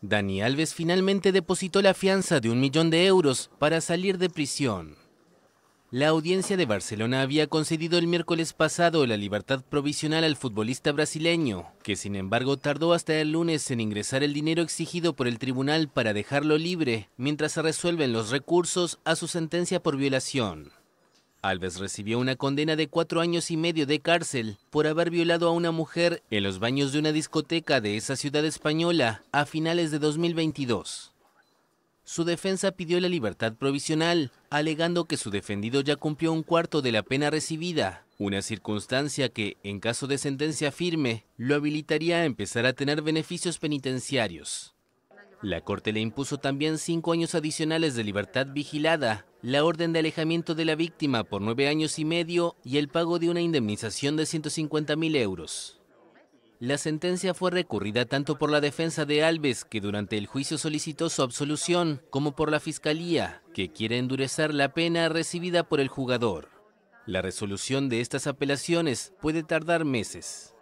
Dani Alves finalmente depositó la fianza de un millón de euros para salir de prisión. La audiencia de Barcelona había concedido el miércoles pasado la libertad provisional al futbolista brasileño, que sin embargo tardó hasta el lunes en ingresar el dinero exigido por el tribunal para dejarlo libre, mientras se resuelven los recursos a su sentencia por violación. Alves recibió una condena de cuatro años y medio de cárcel por haber violado a una mujer en los baños de una discoteca de esa ciudad española a finales de 2022. Su defensa pidió la libertad provisional, alegando que su defendido ya cumplió un cuarto de la pena recibida, una circunstancia que, en caso de sentencia firme, lo habilitaría a empezar a tener beneficios penitenciarios. La Corte le impuso también cinco años adicionales de libertad vigilada la orden de alejamiento de la víctima por nueve años y medio y el pago de una indemnización de 150.000 euros. La sentencia fue recurrida tanto por la defensa de Alves, que durante el juicio solicitó su absolución, como por la Fiscalía, que quiere endurecer la pena recibida por el jugador. La resolución de estas apelaciones puede tardar meses.